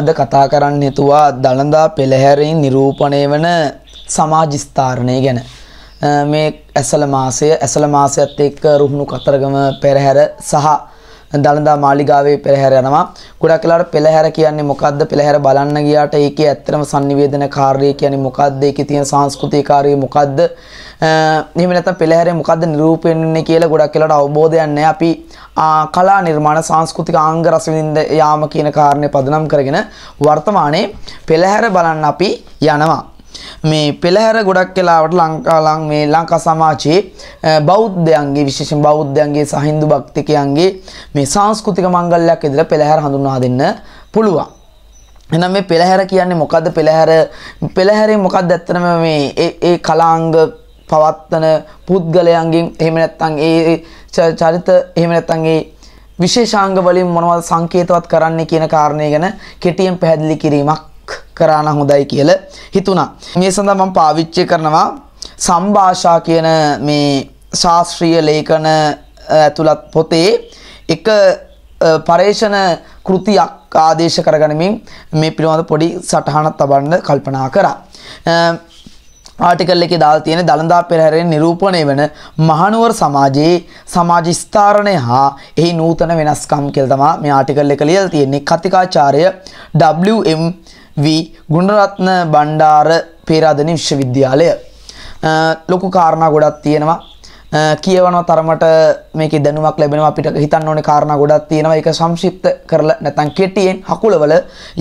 අද කතා කරන්න යතුවා දළදා පෙළහැරෙන් නිරූපණය වන සමාජස්ථාරණය ගැන. මේ ඇසල මාසය ඇසල මාසයත් එක්ක රුහුණු කතරගම පෙරහැර සහ දළදා මාලිගාවේ පෙරහැර යනවා. ගොඩක් වෙලාවට පෙරහැර කියන්නේ මොකද්ද? පෙරහැර බලන්න ගියාට ඒකේ ඇත්තම sannivedana කාර්යය කියන්නේ මොකද්ද? ඒකේ තියෙන සංස්කෘතික කාර්යය මොකද්ද? එහෙම නැත්නම් පෙරහැරේ මොකද්ද නිරූපණය කියලා ගොඩක් වෙලාවට අවබෝධයක් නැහැ. අපි කලා නිර්මාණ සංස්කෘතික අංග රස යාම කියන කාරණේ පදනම් කරගෙන වර්තමානයේ පෙරහැර බලන්න අපි යනවා. මේ පෙළහැර ගොඩක් කලාවට ලංකාලං මේ ලංකා සමාජයේ බෞද්ධයන්ගේ විශේෂයෙන් බෞද්ධයන්ගේ සහ හින්දු භක්තිකයන්ගේ මේ සංස්කෘතික මංගල්‍යයක් ඉදිරිය පෙළහැර හඳුන්වා දෙන්න පුළුවන්. එහෙනම් මේ පෙළහැර කියන්නේ මොකද්ද පෙළහැර පෙළහැරේ මොකක්ද ඇත්තටම මේ ඒ කලාංග පවත්තන පුද්ගලයන්ගෙන් එහෙම නැත්නම් ඒ චරිත එහෙම නැත්නම් ඒ විශේෂාංග වලින් මොනවද සංකේතවත් කරන්නේ කියන කාරණය ගැන කෙටියෙන් පැහැදිලි කිරීමක් කරාන හොඳයි කියල හිතුණා. මේ සඳහා මම පාවිච්චි කරනවා සම්භාෂා කියන මේ ශාස්ත්‍රීය ලේඛන ඇතුළත් පොතේ එක පරේෂණ කෘතියක් ආදේශ කරගනිමින් මේ පිළිබඳ පොඩි සටහනක් තබන්න කල්පනා කරා. ආටිකල් එකේ දාලා තියෙන දලදා පෙරහැරෙන් නිරූපණය වෙන මහනුවර සමාජයේ සමාජ ස්ථාරණය හා එහි නූතන වෙනස්කම් කියලා තමයි මේ ආටිකල් එක ලියලා තියෙන්නේ. කතිකාචාර්ය WM වී ගුණරත්න බණ්ඩාර පේරාදෙණි විශ්වවිද්‍යාලය ලොකු කාරණා ගොඩක් තියෙනවා කියවන තරමට මේක දැනුමක් ලැබෙනවා අපිට හිතන්න ඕනේ කාරණා ගොඩක් තියෙනවා ඒක සංක්ෂිප්ත කරලා නැත්නම් කෙටියෙන් හකුලවල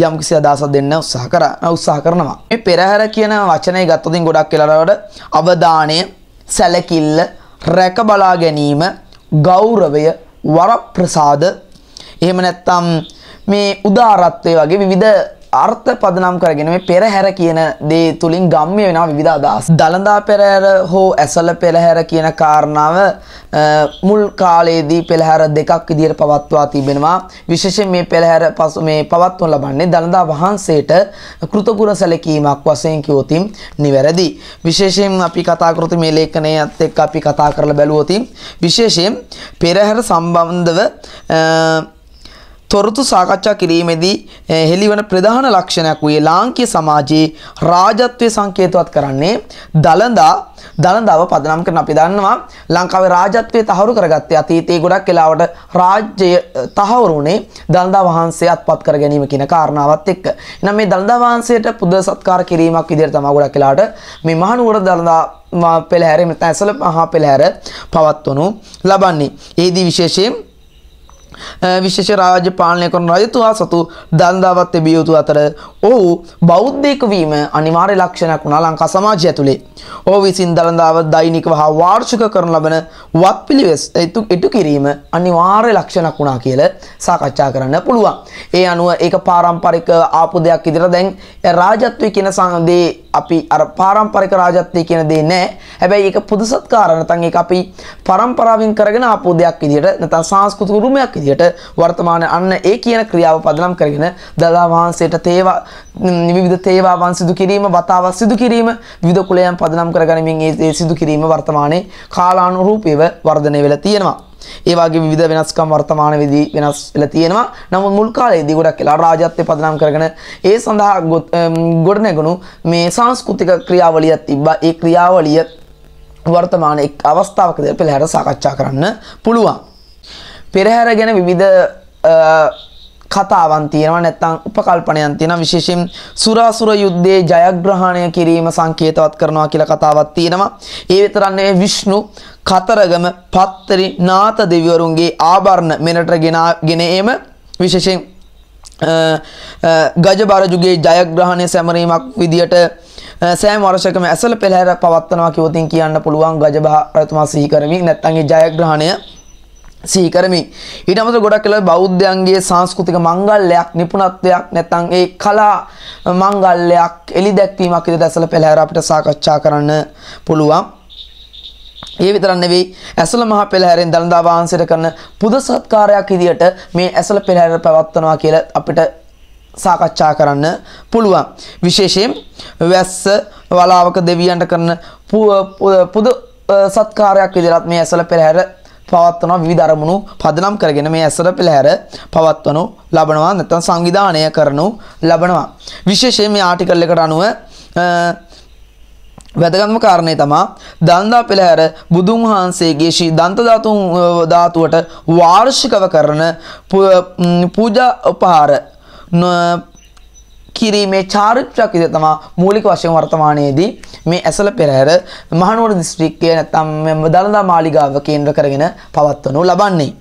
යම්කිසි අදහසක් දෙන්න උත්සාහ කරා උත්සාහ කරනවා මේ පෙරහැර කියන වචනේ ගත්තොතින් ගොඩක් වෙලාවට අවධානය සැලකිල්ල රැක බලා ගැනීම ගෞරවය වරප්‍රසාද එහෙම නැත්නම් මේ උදාරත්වය වගේ විවිධ අර්ථ පදනම් කරගෙන මේ පෙරහැර කියන දේ තුලින් ගම්ම්‍ය වෙනවා විවිධ අදහස්. දළදා පෙරහැර හෝ ඇසල පෙරහැර කියන කාරණාව මුල් කාලයේදී පෙළහැර දෙකක් විදිහට පවත්වා තිබෙනවා. විශේෂයෙන් මේ පෙළහැර පසු මේ පවත්වන ලබන්නේ දළදා වහන්සේට කෘතගුණ සැලකීමක් වශයෙන් කියොතින් නිවැරදි. විශේෂයෙන් අපි කතා කරොත් මේ ලේඛනයත් එක්ක අපි කතා කරලා බැලුවොතින් විශේෂයෙන් පෙරහැර සම්බන්ධව තොරතු සාකච්ඡා කිරීමේදී හෙළිවන ප්‍රධාන ලක්ෂණයක් වූයේ ලාංකීය සමාජයේ රාජත්වයේ සංකේතවත් කරන්නේ දලදා දළදාව පදනම් කරන අපි දන්නවා ලංකාවේ රාජත්වය තහවුරු කරගත්තේ අතීතයේ ගොඩක් වෙලාවට රාජ්‍යය තහවුරු වුණේ දළදා වහන්සේ අත්පත් කර ගැනීම කියන කාරණාවත් එක්ක. එහෙනම් මේ දළදා වහන්සේට පුද සත්කාර කිරීමක් විදිහට තමයි ගොඩක් වෙලාවට මේ මහනුවර දළදා පෙළහැර නැත්නම් ඇසළ මහා පෙළහැර පවත්වනු ලබන්නේ. එෙහිදී විශේෂයෙන් විශේෂ රාජ්‍ය පාලනය කරන රජතුමා සතු දන්දාවත් තිබිය යුතු අතර ඔහු බෞද්ධයෙකු වීම අනිවාර්ය ලක්ෂණයක් වුණා ලංකා සමාජය ඇතුලේ. ඔහු විසින් දළදාව දෛනිකව හා වාර්ෂික කරන ලබන වත්පිළිවෙස් ඉටු කිරීම අනිවාර්ය ලක්ෂණක් වුණා කියලා සාකච්ඡා කරන්න පුළුවන්. ඒ අනුව ඒක පාරම්පරික ආපු දෙයක් ඉදිරියට දැන් රාජත්වය කියන සංදේ අපි අර පාරම්පරික රාජත්වය කියන දේ නෑ. හැබැයි ඒක පුදුසත්කාර නැත්නම් ඒක අපි පරම්පරාවෙන් කරගෙන ආපු දෙයක් විදිහට නැත්නම් සංස්කෘතික උරුමයක් විදිහට වර්තමාන අන්න ඒ කියන ක්‍රියාව පදනම් කරගෙන දළදා වහන්සේට තේවා විවිධ තේවාවන් සිදු කිරීම වතාවක් සිදු කිරීම විවිධ කුලයන් පදනම් කරගනිමින් ඒ සිදු කිරීම වර්තමානයේ කාලානුරූපීව වර්ධනය වෙලා තියෙනවා. ඒ වගේ විවිධ වෙනස්කම් වර්තමානයේදී වෙනස් වෙලා තියෙනවා. නමුත් මුල් කාලයේදී ගොඩක් වෙලා රාජ්‍යත්වය පදනම් කරගෙන ඒ සඳහා ගොඩ නැගුණු මේ සංස්කෘතික ක්‍රියාවලියක් තිබ්බා. ඒ ක්‍රියාවලිය වර්තමාන එක් අවස්ථාවකදී පෙරහැර සාකච්ඡා කරන්න පුළුවන්. පෙරහැර ගැන විවිධ කතාවන් තියෙනවා නැත්නම් උපකල්පනයන් තියෙනවා විශේෂයෙන් සුරාසුර යුද්ධයේ ජයග්‍රහණය කිරීම සංකේතවත් කරනවා කියලා කතාවක් තියෙනවා. ඒ විතරක් නෙවෙයි විෂ්ණු කතරගම පත්තරි නාත දෙවිවරුන්ගේ ආභරණ මෙරට ගෙන එම විශේෂයෙන් ගජබරජුගේ ජයග්‍රහණය සැමරීමක් විදියට සෑම වර්ෂකම ඇසල පෙළහැර පවත්වනවා කියවතින් කියන්න පුළුවන් ගජබහ රතුමා සිහි කරමින් නැත්නම් ජයග්‍රහණය සීකරමි ඊට අමතර ගොඩක් කළ බෞද්ධයන්ගේ සංස්කෘතික මංගල්‍යයක් නිපුණත්වයක් නැත්නම් ඒ කලා මංගල්‍යයක් එලි දැක්වීමක් ඉදිරියට ඇසල පෙළහැර අපිට සාකච්ඡා කරන්න පුළුවන්. ඒ විතරක් නෙවෙයි ඇසල මහ පෙළහැරෙන් දළදා වහන්සේට කරන පුද සත්කාරයක් විදියට මේ ඇසල පෙළහැර පැවැත්වනවා කියලා අපිට සාකච්ඡා කරන්න පුළුවන්. විශේෂයෙන් වැස්ස වලාවක දෙවියන්ට කරන පුද සත්කාරයක් විදිහට මේ ඇසල පෙරහැර පවත්වනවා විවිධ අරමුණු පදනම් කරගෙන මේ ඇසර පෙළහැර පවත්වනු ලබනවා නැත්නම් සංවිධානය කරනු ලබනවා විශේෂයෙන් මේ ආටිකල් එකට අනුව වැදගත්ම කාරණය තමා දන්දා පෙළහැර බුදුන් වහන්සේගේ ශ්‍රී දන්ත ධාතුන් ධාතුවට වාර්ෂිකව කරන පූජා උපහාර කිරීමේ චාරිත්‍රාක් විදිහට තමයි මූලික වශයෙන් වර්තමානයේදී මේ ඇසල පෙරහැර මහනුවර දිස්ත්‍රික්කය නැත්නම් දළදා මාලිගාව කේන්ද්‍ර කරගෙන පවත්වනු ලබන්නේ.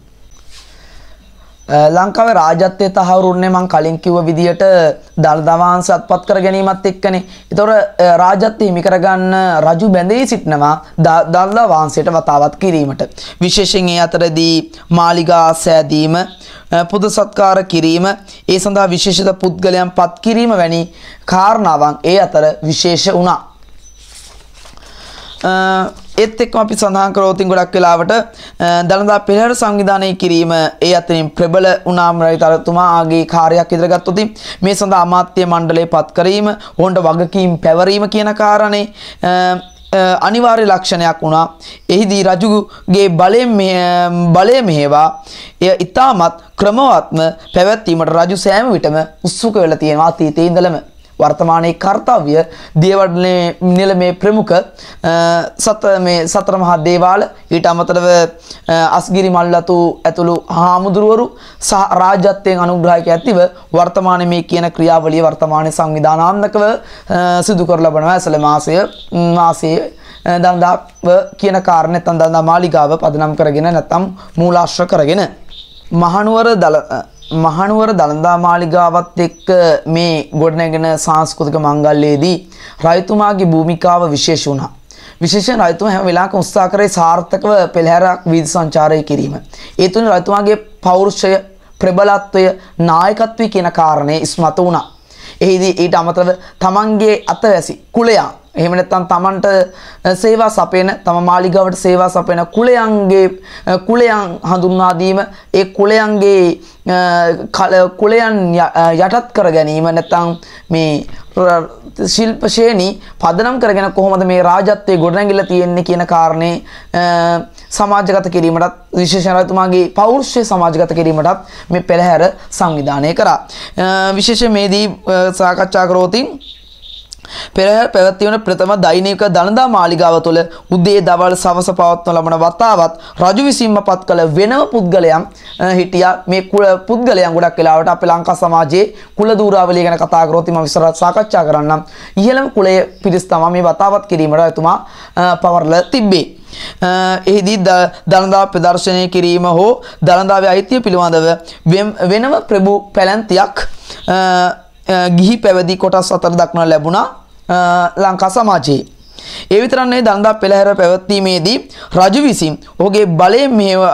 ලංකාවේ රාජත්වය තහවුරු වුණේ මං කලින් කිව්ව විදියට දළදවාංශ අත්පත් කර ගැනීමත් එක්කනේ. ඒතොර රාජත්වය හිමි කරගන්න රජු බැඳී සිටනවා දළදවාංශයට වතාවත් කිරීමට. විශේෂයෙන් ඒ අතරදී මාලිගා සෑදීම පුද සත්කාර කිරීම ඒ සඳහා විශේෂිත පුද්ගලයන් පත් කිරීම වැනි කාරණාවන් ඒ අතර විශේෂ වුණා. ඒත් එක්කම අපි සඳහන් කරෝතින් ගොඩක් වෙලාවට දළදා පෙරහර සංවිධානය කිරීම ඒ අතරින් ප්‍රබල උනාම රජතුමා ආගේ කාර්යයක් ඉදිරියට මේ සඳහා අමාත්‍ය මණ්ඩලය පත් කිරීම හොඬ වගකීම් පැවරීම කියන කාරණේ අනිවාර්ය ලක්ෂණයක් වුණා. එහිදී රජුගේ බලයෙන් බලය මෙහෙවා එය ඊටමත් ක්‍රමවත්ම පැවැත්වීමට රජු සෑම විටම උත්සුක වෙලා තියෙනවා අතීතයේ ඉඳලම. වර්තමානයේ කාර්යය දේවඩනේ නිලමේ ප්‍රමුඛ සත මේ සතර මහා දේවාල ඊට අමතරව අස්ගිරි මල්ලතු ඇතුළු හාමුදුරුවරු සහ රාජ්‍යත්වයෙන් අනුග්‍රහයක ඇතිව වර්තමාන මේ කියන ක්‍රියාවලිය වර්තමාන සංවිධානාත්මකව සිදු කර ලබනවා ඇසළ මාසය මාසයේ දන්දාව කියන කාරණේ නැත්නම් දන්දා මාලිගාව පදනම් කරගෙන නැත්නම් මූලාශ්‍ර කරගෙන මහනුවර දල මහනුවර දළදා මාලිගාවත් එක්ක මේ ගොඩනැගෙන සංස්කෘතික මංගල්‍යයේදී රයිතුමාගේ භූමිකාව විශේෂ වුණා. විශේෂයෙන් රයිතුමා හැම වෙලාවකම උත්සාහ කරේ සාර්ථකව පෙළහැරක් වීදි සංචාරය කිරීම. ඒ තුන රයිතුමාගේ පෞරුෂය, ප්‍රබලත්වය, නායකත්වය කියන කාරණේ ඉස්මතු වුණා. එෙහිදී ඊට අමතරව තමන්ගේ අතවැසි කුලයා එහෙම නැත්නම් Tamanට සේවා සපයන තම මාලිගාවට සේවා සපයන කුලයන්ගේ කුලයන් හඳුන්වා දීම ඒ කුලයන්ගේ කුලයන් යටත් කර ගැනීම නැත්නම් මේ ශිල්ප ශ්‍රේණි පදනම් කරගෙන කොහොමද මේ රාජත්වයේ ගොඩනැගිලා තියෙන්නේ කියන කාරණේ සමාජගත කිරීමටත් විශේෂ රජතුමාගේ පෞරුෂය සමාජගත කිරීමටත් මේ පෙරහැර සංවිධානය කරා විශේෂ මේදී සාකච්ඡා කරෝතින් පෙරහැර පැවැත්වන ප්‍රථම දෛනික දළදා මාලිගාව තුළ උදේ දවල් සවස පවත්වන ලබන වතාවත් රජු විසින්ම පත් කළ වෙනම පුද්ගලයන් හිටියා මේ කුල පුද්ගලයන් ගොඩක් වෙලාවට අපේ ලංකා සමාජයේ කුල දූරාවලිය ගැන කතා කරොත් මම ඉස්සරහට සාකච්ඡා කරන්නම් ඉහළම කුලයේ පිරිස තමයි මේ වතාවත් කිරීමට එතුමා පවර්ලා තිබේ එහිදී දළදා ප්‍රදර්ශනය කිරීම හෝ දළදාවේ අයිතිය පිළිබඳව වෙනම ප්‍රභූ පැලැන්තියක් ගිහි පැවදි කොටස් අතර දක්න ලැබුණා ලංකා සමාජයේ. ඒ විතරන්නේ දන්දා පෙළහැර පැවැත්වීමේදී රජු විසින් ඔහුගේ බලය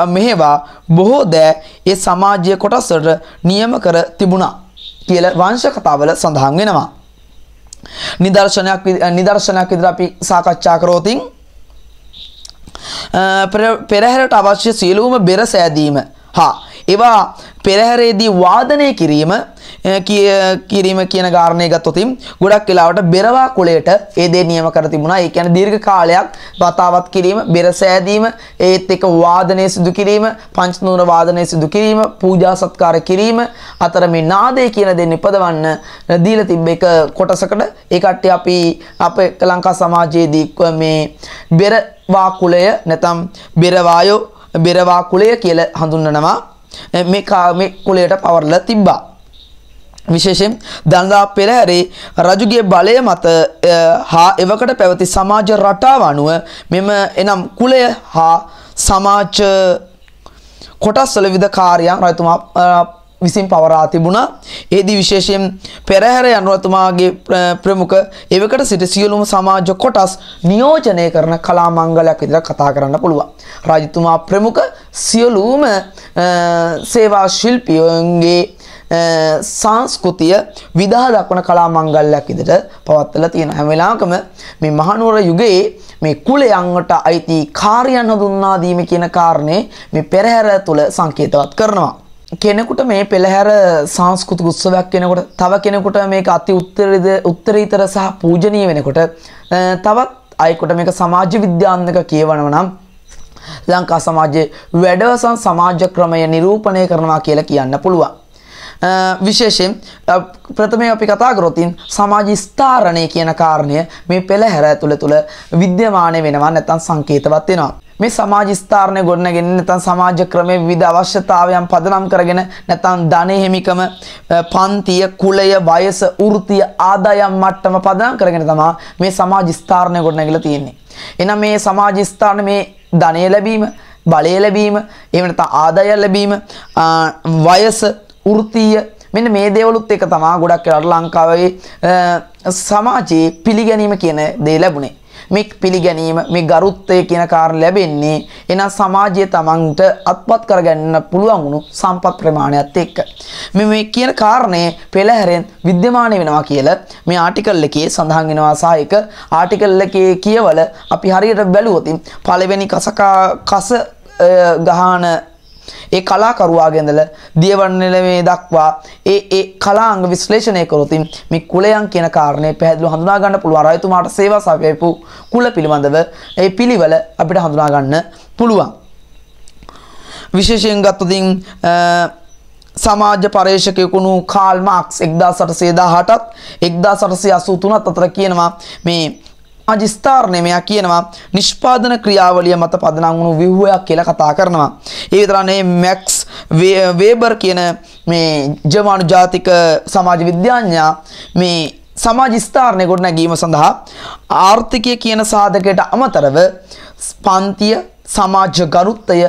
මෙහෙවා බොහෝ දෑ ඒ සමාජය කොටස්වලට නියම කර තිබුණා කියලා වංශ කතාවල සඳහන් වෙනවා. නිදර්ශනයක් නිදර්ශනයක් විදිහට අපි සාකච්ඡා කරෝතින් පෙරහැරට අවශ්‍ය සියලුම බෙර සෑදීම හා ඒවා පෙරහැරේදී වාදනය කිරීම කිරීම කියන කාරණය ගත්තොතින් ගොඩක් වෙලාවට බෙරවා කුලයට ඒ දේ නියම කර තිබුණා. ඒ කියන්නේ දීර්ඝ කාලයක් වතාවත් කිරීම, බෙර සෑදීම, ඒත් එක්ක වාදනය සිදු කිරීම, පංච නූන වාදනය සිදු කිරීම, පූජා සත්කාර කිරීම අතර මේ නාදය කියන දේ නිපදවන්න දීලා තිබ්බ එක කොටසකට ඒ කට්ටිය අපි අපේ ලංකා සමාජයේදී මේ බෙරවා කුලය නැත්නම් බෙරවායෝ බෙරවා කුලය කියලා හඳුන්වනවා. මේ කාමේ කුලයට පවරලා තිබ්බා. විශේෂයෙන් දනදා පෙරහැරේ රජුගේ බලය මත හා එවකට පැවති සමාජ රටාව අනුව මෙම එනම් කුලය හා සමාජ කොටස්වල විවිධ කාර්යයන් රජතුමා විසින් පවරා තිබුණා. එෙහිදී විශේෂයෙන් පෙරහැර යනුතුමාගේ ප්‍රමුඛ එවකට සිට සියලුම සමාජ කොටස් නියෝජනය කරන කලා මංගලයක් විදිහට කතා කරන්න පුළුවන්. රජතුමා ප්‍රමුඛ සියලූම සේවා ශිල්පියෝන්ගේ සංස්කෘතිය විදා දක්වන කලා මංගල්ලයක් ඉදිට පවත්වල තියෙන හැමවෙලාකම මේ මහනුවර යුගයේ මේ කුලයංගට අයිති කාරයන් හඳුන්නා දීම කියන කාරණය මේ පෙරහැර තුළ සංකේතවත් කරනවා. කෙනෙකුට මේ පෙළහැර සංස්කෘති උත්සවයක් කෙනකොට තව කෙනෙකුට මේක අති උත්තරිද උත්තරීතර සහ පූජනීය වෙනකොට තවත් අයකොට මේක සමාජ විද්‍යාන්දක කියවනව නම් ලංකා සමාජයේ වැඩවසන් සමාජ ක්‍රමය නිරූපණය කරනවා කියලා කියන්න පුළුවන්. විශේෂයෙන් ප්‍රථමයෙන් අපි කතා කරොතින් සමාජ ස්ථාරණය කියන කාරණය මේ පෙළහැර ඇතුළ තුළ විද්‍යමානය වෙනවා නැත්නම් සංකේතවත් වෙනවා. මේ සමාජ ස්ථාරණය ගොඩනගෙන නැත්නම් සමාජ ක්‍රමයේ විවිධ අවශ්‍යතාවයන් පදනම් කරගෙන නැත්නම් ධනෙ හිමිකම පන්තිය කුලය වයස වෘත්තිය ආදායම් මට්ටම පදනම් කරගෙන තමයි මේ සමාජ ස්ථාරණය ගොඩනගලා තියෙන්නේ එහෙනම් මේ සමාජ ස්ථාන මේ ධනය ලැබීම, බලය ලැබීම, එහෙම නැත්නම් ආදාය ලැබීම, වයස, වෘත්තීය මෙන්න මේ දේවලුත් එක තමයි ගොඩක් වෙලාවට ලංකාවේ සමාජයේ පිළිගැනීම කියන දේ ලැබුණේ. මේ පිළිගැනීම මේ ගරුත්වය කියන කාරණ ලැබෙන්නේ එනම් සමාජය තමන්ට අත්පත් කරගන්න පුළුවන් වුණු සම්පත් ප්‍රමාණයත් එක්ක. මේ මේ කියන කාරණය පෙළහැරෙන් විද්‍යමාන වෙනවා කියලා මේ ආටිකල් එකේ සඳහන් වෙනවා සහ එක ආටිකල් එකේ කියවල අපි හරියට බැලුවොත් පළවෙනි කසකා කස ගහන ඒ කලාකරුවාගේ ඉඳලා දියවඩන නිලමේ දක්වා ඒ ඒ කලාංග විශ්ලේෂණය කරොත් මේ කුලයන් කියන කාරණේ පැහැදිලිව හඳුනා ගන්න පුළුවන්. රජතුමාට සේවා සපයපු කුල පිළිබඳව ඒ පිළිවෙල අපිට හඳුනා ගන්න පුළුවන්. විශේෂයෙන් ගත්තොතින් සමාජ පර්යේෂකයෙකුණු කාල් මාක්ස් 1878ත් 1883ත් අතර කියනවා මේ ආදි ස්ථාරණය මෙයා කියනවා නිෂ්පාදන ක්‍රියාවලිය මත පදනම් වුණු ව්‍යුහයක් කියලා කතා කරනවා. ඒ විතරක් නෙවෙයි මැක්ස් වේබර් කියන මේ ජර්මන් ජාතික සමාජ විද්‍යාඥයා මේ සමාජ ස්ථාරණය ගොඩ නැගීම සඳහා ආර්ථිකය කියන සාධකයට අමතරව පන්තිය සමාජ ගරුත්වය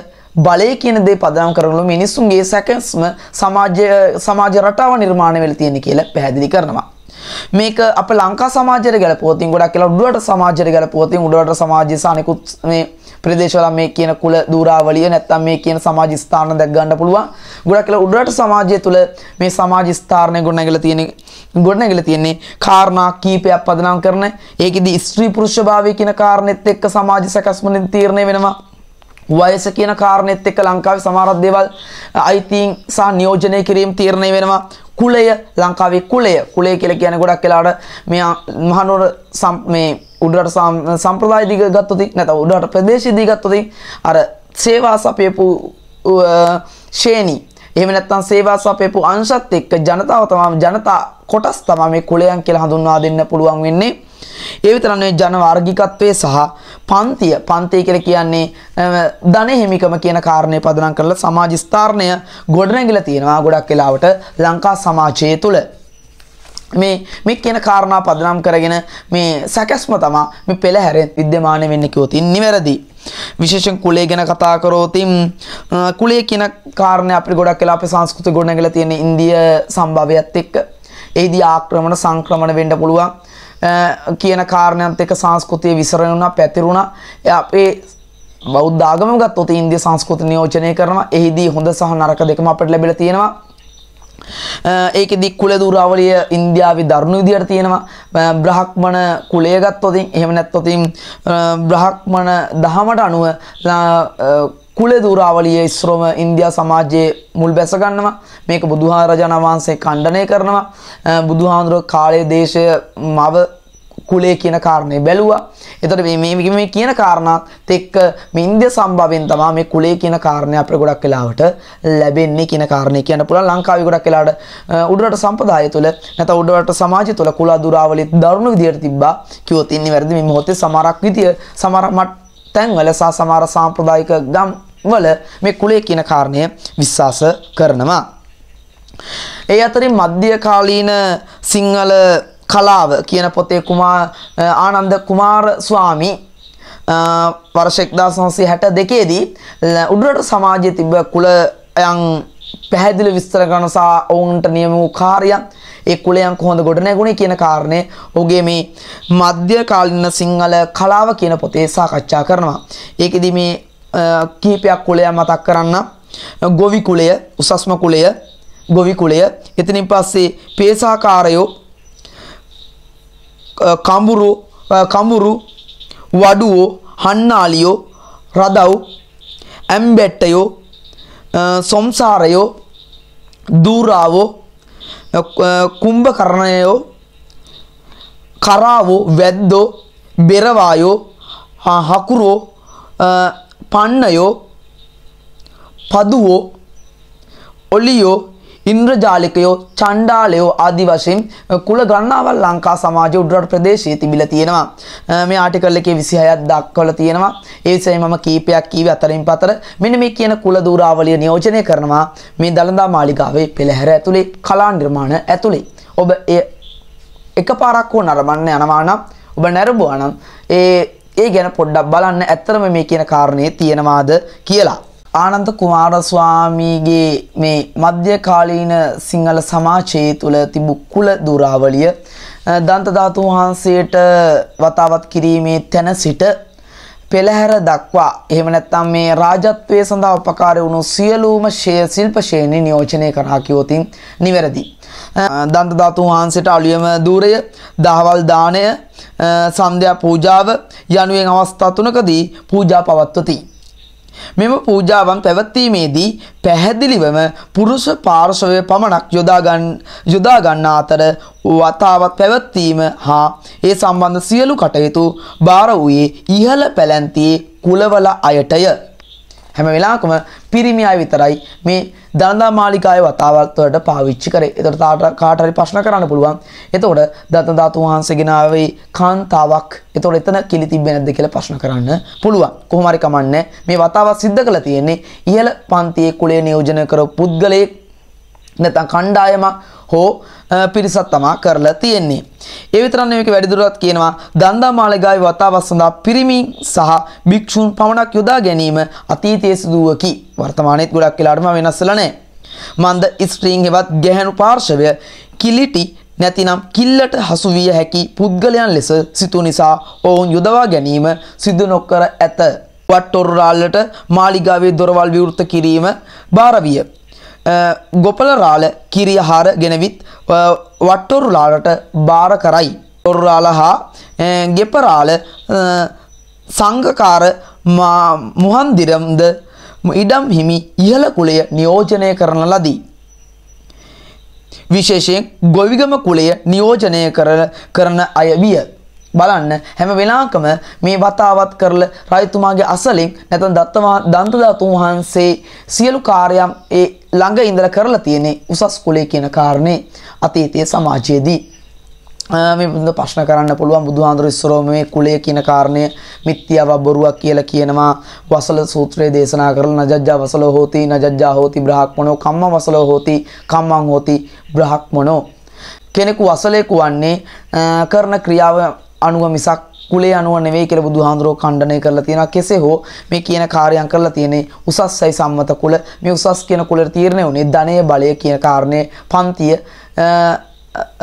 බලය කියන දේ පදනම් කරගලු මිනිස්සුන්ගේ සැකස්ම සමාජ සමාජ රටාව නිර්මාණය වෙලා තියෙන කියලා පැහැදිලි කරනවා. මේක අප ලංකා සමාජයට ගැලපුවොතින් ගොඩක් කියලා උඩරට සමාජයට ගැලපුවොතින් උඩරට සමාජය සහ අනිකුත් මේ ප්‍රදේශවල මේ කියන කුල දූරාවලිය නැත්තම් මේ කියන සමාජ ස්ථාන දැක් ගන්න පුළුවන් ගොඩක් කියලා උඩරට සමාජය තුළ මේ සමාජ ස්ථානය ගොඩනැගිලා තියෙන ගොඩනැගිලා තියෙන්නේ කාරණා කීපයක් පදනම් කරන ඒකෙදි ස්ත්‍රී පුරුෂභාවය කියන කාරණෙත් එක්ක සමාජ සැකස්මෙන් තීරණය වෙනවා වයස කියන කාරණෙත් එක්ක ලංකාවේ සමහරක් දේවල් අයිතීන් සහ නියෝජනය කිරීම තීරණය වෙනවා කුලය ලංකාවේ කුලය කුලේ කියලා කියන්නේ ගොඩක් වෙලාවට මේ මහනුවර මේ උඩරට සම්ප්‍රදාය දිග ගත්තොත් නැත්නම් උඩරට ප්‍රදේශය දිග ගත්තොත් අර සේවා සපයපු ශේණි එහෙම නැත්නම් සේවා සපයපු අංශත් එක්ක ජනතාව තමයි ජනතා කොටස් තමයි මේ කුලයන් කියලා හඳුන්වා දෙන්න පුළුවන් වෙන්නේ ඒ විතරක් නෙවෙයි ජන වර්ගිකත්වයේ සහ පන්තිය පන්තිය කියලා කියන්නේ ධන හිමිකම කියන කාරණේ පදනම් කරලා සමාජ ස්ථාරණය ගොඩනැගිලා තියෙනවා ගොඩක් වෙලාවට ලංකා සමාජය තුළ මේ මේ කියන කාරණා පදනම් කරගෙන මේ සැකස්ම තමයි මේ පෙළහැරෙන් विद्यමාන වෙන්න කිව්වොත් නිවැරදි විශේෂයෙන් කුලය ගැන කතා කරොත් කුලය කියන කාරණේ අපිට ගොඩක් වෙලා අපේ සංස්කෘතිය ගොඩනැගිලා තියෙන ඉන්දිය සම්භවයත් එක්ක ඒදී ආක්‍රමණ සංක්‍රමණ වෙන්න පුළුවන් කියන කාරණයත් එක සංස්කෘතිය විසරණුණා පැතිරුණා අපේ බෞද්ධාගම ගත්තොත් ඉන්දිය සංස්කෘති නියෝජනය කරනවා එහිදී හොඳ සහ නරක දෙකම අපට ලැබිලා තියෙනවා ඒකෙදි කුල දුරාවලිය ඉන්දියාවේ දරුණු විදියට තියෙනවා බ්‍රහ්මණ කුලය ගත්තොතින් එහෙම නැත්නම් බ්‍රහ්මණ දහමට අනුව කුලදූරාවලියේ ශ්‍රම ඉන්දියා සමාජයේ මුල් බැසගන්නවා මේක බුදුහාරජාණන් වහන්සේ ඛණ්ඩනය කරනවා බුදුහාඳුර කාලයේ දේශය මව කුලේ කියන කාරණේ බැලුවා. එතකොට මේ මේ මේ කියන කාරණාත් එක්ක මින්ද්‍ය සම්භවෙන් තමයි මේ කුලේ කියන කාරණේ අපිට ගොඩක් වෙලාවට ලැබෙන්නේ කියන කාරණේ කියන්න පුළුවන්. ලංකාවේ ගොඩක් වෙලාවට උඩරට සම්පදාය තුළ නැත්නම් උඩරට සමාජය තුළ කුල දුරාවලිත් දරුණු විදියට තිබ්බා. කිව්වොත් ඉන්නේ වැරදි මේ මොහොතේ සමහරක් විදිය සමහර තැන්වල සහ සමහර සාම්ප්‍රදායික ගම් වල මේ කුලය කියන කාරණය විශ්වාස කරනවා. ඒ අතරින් මධ්‍ය කාලීන සිංහල කලාව කියන පොතේ කුමා ආනන්ද කුමාර ස්වාමි වර්ෂ 1962 දී උඩරට සමාජයේ තිබ්බ කුලයන් පැහැදිලි විස්තර කරන සහ ඔවුන්ට නියම වූ කාර්යයන් ඒ කුලයන් කොහොඳ ගොඩනැගුණේ කියන කාරණය ඔහුගේ මේ මධ්‍ය කාලීන සිංහල කලාව කියන පොතේ සාකච්ඡා කරනවා. ඒකෙදි මේ කීපයක් කුලය මතක් කරන්න ගොවි කුලය උසස්ම කුලය ගොවි කුලය එතනින් පස්සේ පේසාකාරයෝ කඹුරු කඹුරු වඩුවෝ හන්නාලියෝ රදව් ඇම්බැට්ටයෝ සොම්සාරයෝ දූරාවෝ කුම්භකරණයෝ කරාවෝ වැද්දෝ බෙරවායෝ හකුරෝ පන්නයෝ පදුවෝ ඔලියෝ ඉන්ද්‍රජාලිකයෝ චණ්ඩාලයෝ ආදි වශයෙන් කුල ගණනාවල් ලංකා සමාජයේ උඩරට ප්‍රදේශයේ තිබිලා තියෙනවා. මේ ආටිකල් එකේ 26ක් දක්වලා තියෙනවා. ඒ විසයි මම කීපයක් කීවි අතරින් පතර මෙන්න මේ කියන කුල දූරාවලිය නියෝජනය කරනවා මේ දලදා මාලිගාවේ පෙළහැර ඇතුලේ කලා නිර්මාණ ඇතුලේ. ඔබ එය එකපාරක් හෝ නරඹන්න යනවා නම් ඔබ නැරඹුවා නම් ඒ ඒ ගැන පොඩ්ඩක් බලන්න ඇත්තරම මේ කියන කාරණය තියෙනවාද කියලා. ආනන්ද කුමාරස්වාමීගේ මේ මධ්‍යකාලීන සිංහල සමාජයේ තුළ තිබු කුල දුරාවලිය දන්ත ධාතුන් වහන්සේට වතාවත් කිරීමේ තැන සිට පෙළහැර දක්වා එහෙම නැත්නම් මේ රාජත්වයේ සඳහා උපකාර වුණු සියලුම ශිල්ප ශේණි නියෝජනය කරා කියොතින් නිවැරදි. දන්ත ධාතුන් වහන්සේට අලුයම ධූරය, දහවල් දාණය, සන්ධ්‍යා පූජාව යනුවෙන් අවස්ථා තුනකදී පූජා පවත්වති. මෙම පූජාවන් පැවැත්වීමේදී පැහැදිලිවම පුරුෂ පාර්ශවය පමණක් යොදා ගන්න අතර වතාවත් පැවැත්වීම හා ඒ සම්බන්ධ සියලු කටයුතු භාර වූයේ ඉහළ පැලැන්තියේ කුලවල අයටය හැම වෙලාවකම පිරිමි අය විතරයි මේ දනදා මාලිකාවේ වතාවත් වලට පාවිච්චි කරේ. ඒතකොට කාට හරි ප්‍රශ්න කරන්න පුළුවන්. එතකොට දත්ත ධාතු වහන්සේගෙන ආවේ කාන්තාවක්. එතකොට එතන කිලි තිබ්බේ නැද්ද කියලා ප්‍රශ්න කරන්න පුළුවන්. කොහොම හරි කමන්නේ. මේ වතාවත් सिद्ध කළා තියෙන්නේ ඉහළ පන්තියේ කුලය නියෝජනය කරපු පුද්ගලයෙක් නැත්නම් කණ්ඩායමක් හෝ පිරිසක් තමා කරලා තියෙන්නේ. ඒ විතරක් නෙවෙයි වැඩිදුරටත් කියනවා දන්දාමාලගායි වතාවක් සඳහා පිරිමින් සහ භික්ෂුන් පමණක් යොදා ගැනීම අතීතයේ සිදුවකි. වර්තමානයේත් ගොඩක් වෙලාටම වෙනස් වෙලා නැහැ. මන්ද ස්ත්‍රීන් හෙවත් ගැහැණු පාර්ශවය කිලිටි නැතිනම් කිල්ලට හසු විය හැකි පුද්ගලයන් ලෙස සිටු නිසා ඔවුන් යොදවා ගැනීම සිදු නොකර ඇත. වට්ටොරු රාල්ලට මාලිගාවේ දොරවල් විවෘත කිරීම භාර විය. ගොපලරාල කිරියහාර ගෙනවිත් වට්ටොරුලාලට බාර කරයි. ඔරුරාල හා ගෙපරාල සංඝකාර මුහන්දිරම්ද ඉඩම් හිමි ඉහළ කුලය නියෝජනය කරන ලදී. විශේෂයෙන් ගොවිගම කුලය නියෝජනය කරන අය විය. බලන්න හැම වෙලාකම මේ වතාවත් කරල රජතුමාගේ අසලින් නැතන් දත්තවා දන්තධාතුන් වහන්සේ සියලු කාර්යම් ඒ ළඟ ඉඳලා කරලා තියෙන්නේ උසස් කුලේ කියන කාරණේ අතීතයේ සමාජයේදී මේ බඳ ප්‍රශ්න කරන්න පුළුවන් බුදුහාඳුර ඉස්සරෝ මේ කුලය කියන කාරණය මිත්‍යාව බොරුවක් කියලා කියනවා වසල සූත්‍රයේ දේශනා කරලා නජජ්ජා වසලෝ හෝති නජජ්ජා හෝති බ්‍රහක්මනෝ කම්ම වසලෝ හෝති කම්මං හෝති බ්‍රහක්මනෝ කෙනෙකු වසලෙකු වන්නේ කරන ක්‍රියාව අනුව මිසක් කුලේ අනුව නෙවෙයි කියලා බුදුහාඳුරෝ ඛණ්ඩනය කරලා තියෙනවා. කෙසේ හෝ මේ කියන කාර්යයන් කරලා තියෙන්නේ උසස්යි සම්මත කුල. මේ උසස් කියන කුලේ තීරණය වුණේ ධනය බලය කියන කාරණේ පන්තිය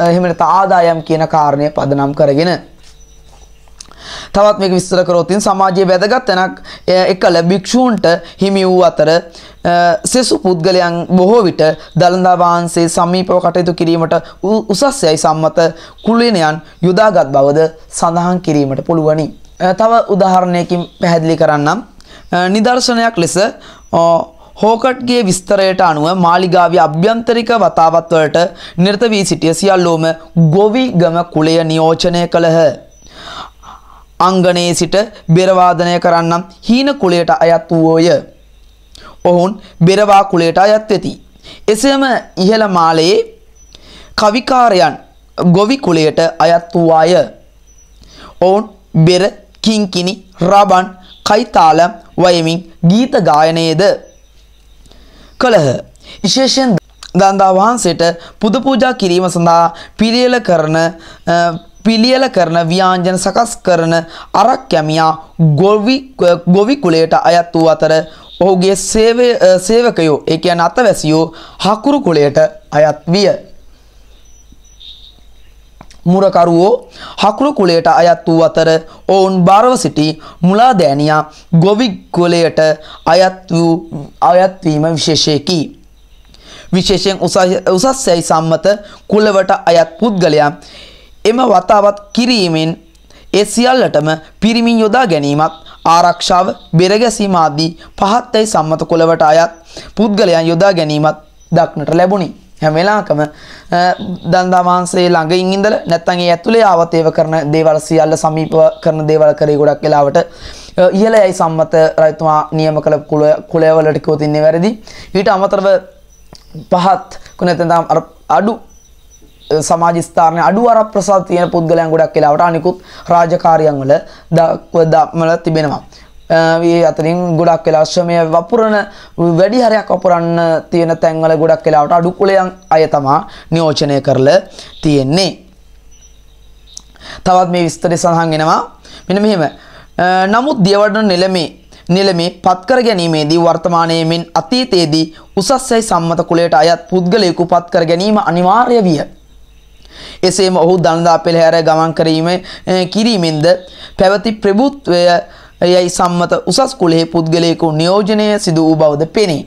එහෙම නැත්නම් ආදායම් කියන කාරණේ පදනම් කරගෙන තවත් මේක විස්තර කරොත් සමාජයේ වැදගත් තැනක් එකල භික්ෂූන්ට හිමි වූ අතර සෙසු පුද්ගලයන් බොහෝ විට දළදා වහන්සේ සමීපව කටයුතු කිරීමට උසස් යයි සම්මත කුලීනයන් යොදාගත් බවද සඳහන් කිරීමට පුළුවනි. තව උදාහරණයකින් පැහැදිලි කරන්නම් නිදර්ශනයක් ලෙස හෝකට්ගේ විස්තරයට අනුව මාලිගාවේ අභ්‍යන්තරික වතාවත් වලට නිරත වී සිටිය සියල්ලෝම ගොවිගම කුලය නියෝජනය කළහ. අංගනයේ සිට බෙරවාදනය කරන්නම් හීන කුලයට අයත් වූෝය. ඔවුන් බෙරවා කුලයට අයත් වෙති. එසේම ඉහළ මාලයේ කවිකාරයන් ගොවි කුලයට අයත් වූවාය. ඔවුන් බෙර කිංකිනි රබන් කයිතාල වයමින් ගීත ගායනයේද. කළහ විශේෂෙන් දන්දා වහන්සේට පුද පූජා කිරීම සඳහා පිළියෙල කරන පිළියල කරන ව්‍යාංජන සකස් කරන අරක්කැමියා ගොවි කුලයට අයත් වූ අතර ඔහුගේ සේවකයෝ ඒ කියන්නේ අතවැසියෝ හකුරු කුලයට අයත් විය. මුරකරුවෝ හකුරු කුලයට අයත් වූ අතර ඔවුන් බරව සිටි මුලාදෑනියා ගොවි කුලයට අයත් වූ අයත්වීම විශේෂයකි. විශේෂයෙන් උසස් යැයි සම්මත කුලවට අයත් පුද්ගලයා එම වතාවත් කිරීමෙන් ඒ සියල්ලටම පිරිමින් යොදා ගැනීමක් ආරක්ෂාව බෙරගැසීම ආදී පහත්යයි සම්මත කොළවට අයත් පුද්ගලයන් යොදා ගැනීමත් දක්නට ලැබුණි. හැම වෙලාවකම දන්දා වහන්සේ ළඟින් ඉඳලා නැත්නම් ඒ ඇතුලේ ආවත් ඒව කරන දේවල් සියල්ල සමීපව කරන දේවල් කරේ ගොඩක් වෙලාවට ඉහළයි සම්මත රජතුමා නියම කළ කුලය වලට කිව්වොත් ඉන්නේ වැරදි. ඊට අමතරව පහත් කො නැත්නම් අඩු සමාජ ස්ථාන අඩු අර ප්‍රසාද තියෙන පුද්ගලයන් ගොඩක් වෙලාවට අනිකුත් රාජකාරියන් වල දක්වලා තිබෙනවා. ඒ අතරින් ගොඩක් වෙලා ශ්‍රමය වපුරන වැඩි හරයක් වපුරන්න තියෙන තැන්වල ගොඩක් වෙලාවට අඩු කුලයන් අය තමා නියෝජනය කරලා තියෙන්නේ. තවත් මේ විස්තරය සඳහන් වෙනවා. මෙන්න මෙහෙම. නමුත් දියවඩන නිලමේ නිලමේ පත්කර ගැනීමේදී වර්තමානයේ මෙන් අතීතයේදී උසස් සැයි සම්මත කුලයට අයත් පුද්ගලයෙකු පත්කර ගැනීම අනිවාර්ය විය. එසේම ඔහු දළදා පෙළහැර ගමන් කිරීම කිරීමෙන්ද පැවති ප්‍රභූත්වය යයි සම්මත උසස් කුලෙහි පුද්ගලයෙකු නියෝජනය සිදු වූ බවද පෙනේ.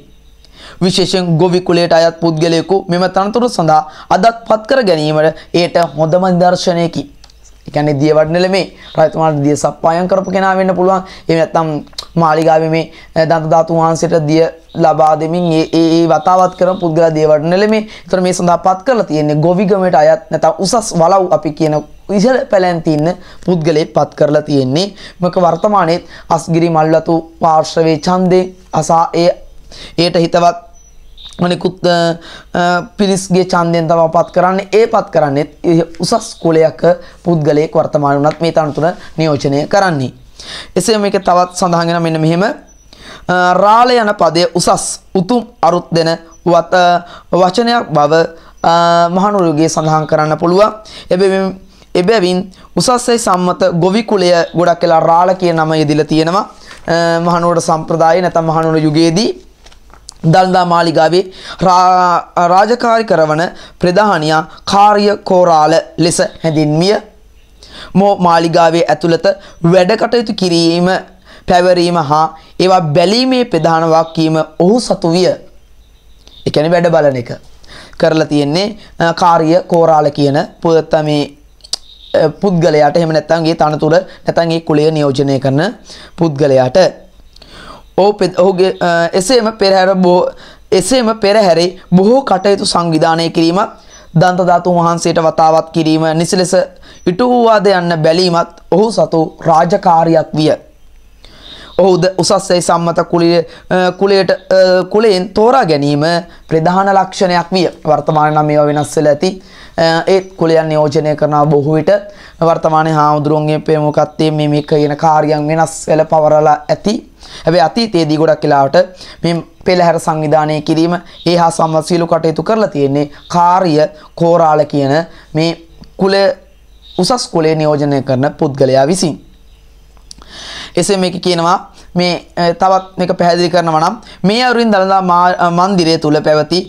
විශේෂෙන් ගොවි කුලයට අයත් පුද්ගලයෙකු මෙම තනතුරු සඳහා අදත් පත්කර ගැනීමට එයට හොඳම දර්ශනයකි. එකන්නේ දිය වඩනල මේ රතුමාට දිය සප්පායන් කරපු කෙනා වෙන්න පුළුවන් ඒ නැත්තම් මාලිගාවේ මේ දන්ත ධාතු වහන්සේට දිය ලබා දෙමින් ඒ ඒ වතාවත් කරන පුද්ගල දිය වඩනල මේ ඒතර මේ සඳහා පත් කරලා තියෙන්නේ ගොවිගමට අයත් නැත්තම් උසස් වලව් අපි කියන ඉහළ පැලැන් තින්න පුද්ගලෙක් පත් කරලා තියෙන්නේ මොක වර්තමානයේ අස්ගිරි මල්වතු පාර්ශවයේ ඡන්දේ අසා ඒ ඒට හිතවත් අනිකුත් පිරිස්ගේ චන්දයෙන් තම පත් කරන්න ඒ පත් කරන්නෙත් උසස් කුලයක පුද්ගලයෙක් වර්තමාන වනත් මේ තනතුර නියෝජනය කරන්නේ. එසේ මේක තවත් සඳහගෙන මෙන්න මෙහෙම රාල යන පදය උසස් උතුම් අරුත් දෙන වචනයක් බව මහනුරුගේ සඳහන් කරන්න පුළුවන් එබැවින් එබැවින් උසස්සයි සම්මත ගොවි කුලය ගොඩක් කියලා රාල කියන නම යෙදිලා තියෙනවා මහනුවර සම්ප්‍රදාය නැත්නම් මහනුවර යුගයේදී දළදා මාලිගාවේ රාජකාරි කරවන ප්‍රධානියා කාර්යකෝරාල ලෙස හැඳින්විය. මෝ මාලිගාවේ ඇතුළත වැඩකටයුතු කිරීම පැවරීම හා ඒවා බැලීමේ ප්‍රධාන වක්කීම ඔහු සතු විය. ඒ කියන්නේ වැඩ බලන එක. කරලා තියෙන්නේ කාර්ය කෝරාල කියන පුවත මේ පුද්ගලයාට එහෙම නැත්නම් ඒ තනතුර නැත්නම් ඒ කුලය නියෝජනය කරන පුද්ගලයාට ඔහුගේ එසේම පෙරහැර බෝ එසේම පෙරහැරේ බොහෝ කටයුතු සංවිධානය කිරීමත් දන්තධාතුන් වහන්සේට වතාවත් කිරීම නිසලෙස ඉටු වූවාද යන්න බැලීමත් ඔහු සතු රාජකාරියක් විය. ඔහුද උසස්සැයි සම්මත කුලයට කුලයෙන් තෝරා ගැනීම ප්‍රධාන ලක්ෂණයක් විය වර්තමාන නම් ඒවා වෙනස්සල ඇති ඒත් කුලයන් නියෝජනය කරන බොහෝ විට වර්තමාන හාමුදුරුවන්ගේ ප්‍රමුකත්තේ මේ මේ කියන කාර්යයන් වෙනස් වෙලා පවරලා ඇති හැබැයි අතීතයේදී ගොඩක් වෙලාවට මේ පෙළහැර සංවිධානය කිරීම ඒ හා සම්බන්ධ සියලු කටයුතු කරලා තියෙන්නේ කාර්ය කෝරාල කියන මේ කුල උසස් කුලේ නියෝජනය කරන පුද්ගලයා විසින් එසේ මේක කියනවා මේ තවත් මේක පැහැදිලි කරනවා නම් මේ අවුරුින් දළදා මන්දිරය තුල පැවති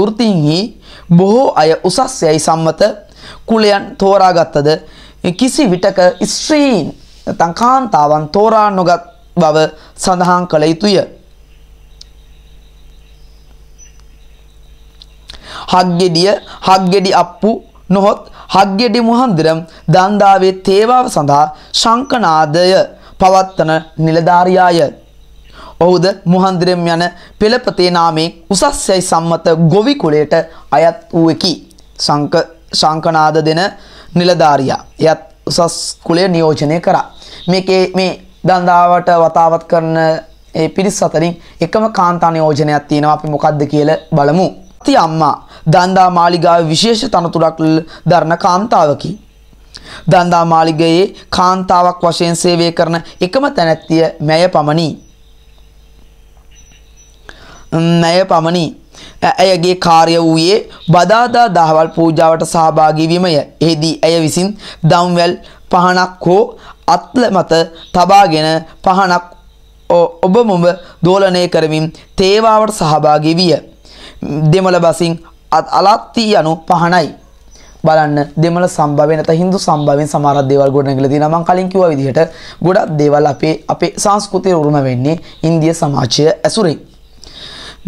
වෘත්තීන්හි බොහෝ අය උසස් යයි සම්මත කුලයන් තෝරාගත්තද කිසි විටක ස්ත්‍රීන් නැත්නම් කාන්තාවන් තෝරා නොගත් බව සඳහන් කළ යුතුය. හක්ගෙඩිය හක්ගෙඩි අප්පු නොහොත් හක්ගෙඩි මුහන්දිරම් දන්දාවේ තේවාව සඳහා ශංකනාදය පවත්වන නිලධාරියාය. ඔහුද මුහන්දිරම් යන පෙළපතේ නාමේ උසස් යයි සම්මත ගොවි කුලයට අයත් වූකි. සංක ශංකනාද දෙන නිලධාරියා. එයත් උසස් කුලය නියෝජනය කරා. මේකේ මේ දන්දාවට වතාවත් කරන ඒ පිරිස් අතරින් එකම කාන්තා නියෝජනයක් තියෙනවා අපි මොකද්ද කියලා බලමු. ති අම්මා දන්දා මාලිගාවේ විශේෂ තනතුරක් දරන කාන්තාවකි. දන්දා මාලිගයේ කාන්තාවක් වශයෙන් සේවය කරන එකම තැනැත්තිය මැය පමණි. මැය පමණි. ඇයගේ කාර්ය වූයේ බදාදා දහවල් පූජාවට සහභාගී වීමය. එෙහිදී ඇය විසින් දම්වැල් පහනක් හෝ අත්ල මත තබාගෙන පහනක් ඔබ මොඹ දෝලනය කරමින් තේවාවට සහභාගි විය. දෙමළ බසින් අලත්තිී යනු පහනයි. බලන්න දෙමළ සම්භාවය නැත හින්දු සම්භාවයෙන් සමහර දේවල් ගොඩනැගිලා තියෙනවා මම කලින් කිව්වා විදිහට ගොඩක් දේවල් අපේ අපේ සංස්කෘතියේ උරුම වෙන්නේ ඉන්දිය සමාජය ඇසුරින්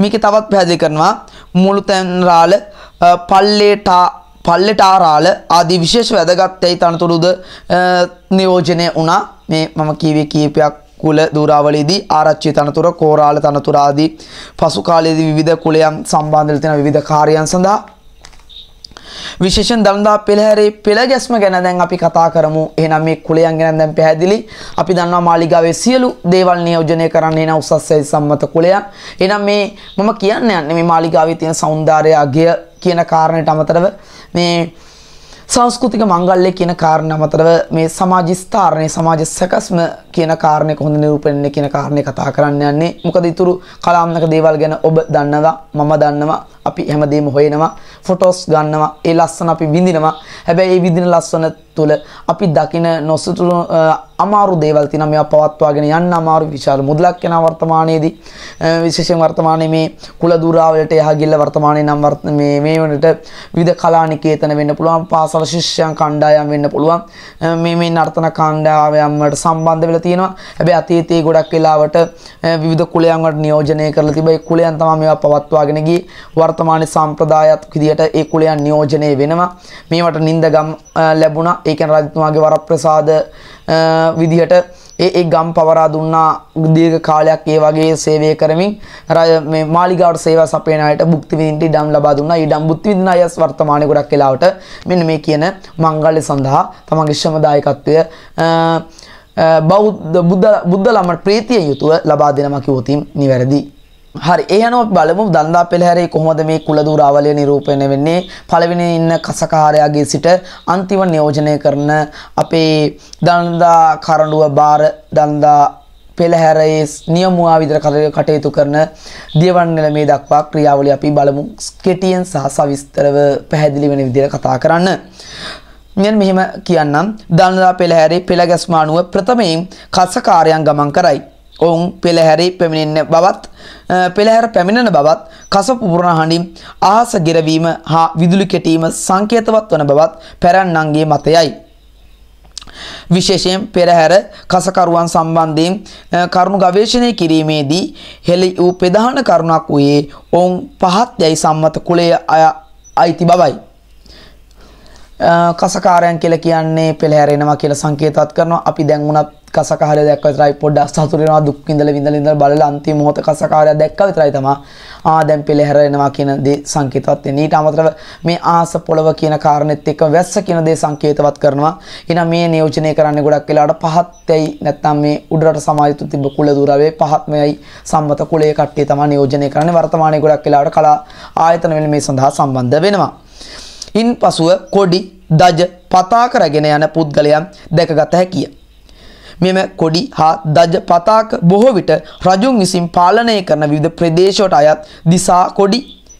මේක තවත් පැහැදිලි කරනවා මුළුතැන් රාළ පල්ලේටා පල්ලෙට ආරාල ආදී විශේෂ වැදගත්තැයි තනතුරුද නියෝජනය වුණා මේ මම කීවේ කීපයක් කුල දූරාවලේදී ආරච්චි තනතුර කෝරාල තනතුර ආදී පසු කාලයේදී විවිධ කුලයන් සම්බන්ධ වෙන විවිධ කාර්යයන් සඳහා විශේෂෙන් දළදා පෙළහැරේ පෙළ ගැස්ම ගැන දැන් අපි කතා කරමු. එහෙනම් මේ කුලයන් ගැන දැන් පැහැදිලි. අපි දන්නවා මාලිගාවේ සියලු දේවල් නියෝජනය කරන්නේ නැ උසස්සයි සම්මත කුලයන්. එහෙනම් මේ මම කියන්න යන්නේ මේ මාලිගාවේ තියෙන సౌందර්ය අගය කියන කාරණයට අමතරව මේ සංස්කෘතික මංගල්‍ය කියන කාරණා අතරව මේ සමාජ ස්ථාරණය සමාජ සැකස්ම කියන කාරණේ කොහොමද නිරූපණය කියන කාරණේ කතා කරන්න යන්නේ මොකද ඊතුරු කලාමනක දේවල් ගැන ඔබ දන්නවා මම දන්නවා අපි හැමදේම හොයනවා ෆොටෝස් ගන්නවා ඒ ලස්සන අපි විඳිනවා හැබැයි ඒ විඳින ලස්සන තුළ අපි දකින නොසතුරු අමාරු දේවල් තියෙනවා මේවා පවත්වාගෙන යන්න අමාරු විශාල මුදලක් යන වර්තමානයේදී විශේෂයෙන් වර්තමානයේ මේ කුල දුරාවලට එහා ගිල්ල වර්තමානයේ නම් මේ මේ වනට විවිධ කලා නිකේතන වෙන්න පුළුවන් පාසල ශිෂ්‍යයන් කණ්ඩායම් වෙන්න පුළුවන් මේ මේ නර්තන කණ්ඩායම් වලට සම්බන්ධ වෙලා තියෙනවා හැබැයි අතීතයේ ගොඩක් වෙලාවට විවිධ කුලයන් වලට නියෝජනය කරලා තිබයි කුලයන් තමයි මේවා පවත්වාගෙන ගියේ වර්තමාන සම්ප්‍රදායත් විදිහට ඒ කුලයන් නියෝජනය වෙනවා මේවට නින්දගම් ලැබුණා ඒ කියන්නේ රජතුමාගේ වරප්‍රසාද විදිහට ඒ ඒ ගම් පවරා දුන්නා දීර්ඝ කාලයක් ඒ වගේ සේවය කරමින් මේ මාලිගාවට සේවා සපයන අයට භුක්ති විඳින්න ඉඩම් ලබා දුන්නා. ඊඩම් භුක්ති විඳින අය වර්තමානයේ ගොඩක් වෙලාවට මෙන්න මේ කියන මංගල්‍ය සඳහා තමන්ගේ ශ්‍රමදායකත්වය බෞද්ධ බුද්ධ ළමන ප්‍රීතිය යුතුව ලබා දෙනවා කිව්වොතින් නිවැරදි. හරි එහෙනම් බලමු දන්දා පෙළහැරේ කොහොමද මේ කුලදූරාවලිය නිරූපණය වෙන්නේ පළවෙනි ඉන්න කසකාරයාගේ සිට අන්තිම නියෝජනය කරන අපේ දන්දා කරඬුව බාර දන්දා පෙළහැරේ නියමුවා විතර කටයුතු කරන දියවන් නිලමේ දක්වා ක්‍රියාවලිය අපි බලමු කෙටියෙන් සහ සවිස්තරව පැහැදිලි වෙන විදිහට කතා කරන්න මෙන් මෙහෙම කියන්නම් දන්දා පෙළහැරේ පෙළ ගැස්ම අනුව ප්‍රථමයෙන් කසකාරයන් ගමන් කරයි ඔවුන් පෙළහැරි පැමිණෙන්න බවත් පෙළහැර පැමිණෙන බවත් කස පුපුරන හඬින් අහස ගෙරවීම හා විදුලි කැටීම සංකේතවත් වන බවත් පැරණන්ගේ මතයයි. විශේෂයෙන් පෙරහැර කසකරුවන් සම්බන්ධයෙන් කරුණු ගවේෂණය කිරීමේදී හෙළි වූ ප්‍රධාන කරුණක් වූයේ ඔවුන් පහත් යැයි සම්මත කුලය අය අයිති බවයි. කසකාරයන් කියලා කියන්නේ පෙළහැරෙනවා කියලා සංකේතවත් කරනවා. අපි දැන් උනත් කසකාරය දැක්ක විතරයි පොඩ්ඩක් සතුටු වෙනවා දුක් විඳලා විඳලා ඉඳලා බලලා අන්තිම මොහොත කසකාරය දැක්ක විතරයි තමයි ආ දැන් පෙළහැරෙනවා කියන දේ සංකේතවත් වෙන්නේ. ඊට අමතරව මේ ආස පොළව කියන කාරණෙත් එක්ක වැස්ස කියන දේ සංකේතවත් කරනවා. එහෙනම් මේ නියෝජනය කරන්නේ ගොඩක් වෙලාවට පහත්යයි නැත්නම් මේ උඩරට සමාජ තුන තිබ්බ කුල දුරවේ පහත්මයයි සම්මත කුලයේ කට්ටිය තමයි නියෝජනය කරන්නේ. වර්තමානයේ ගොඩක් වෙලාවට කලා ආයතන වල මේ සඳහා සම්බන්ධ වෙනවා. ඉන් පසුව කොඩි දජ පතා කරගෙන යන පුද්ගලයන් දැකගත හැකිය. මෙම කොඩි හා දජ පතාක බොහෝ විට රජුන් විසින් පාලනය කරන විවිධ ප්‍රදේශවලට අයත් දිසා කොඩි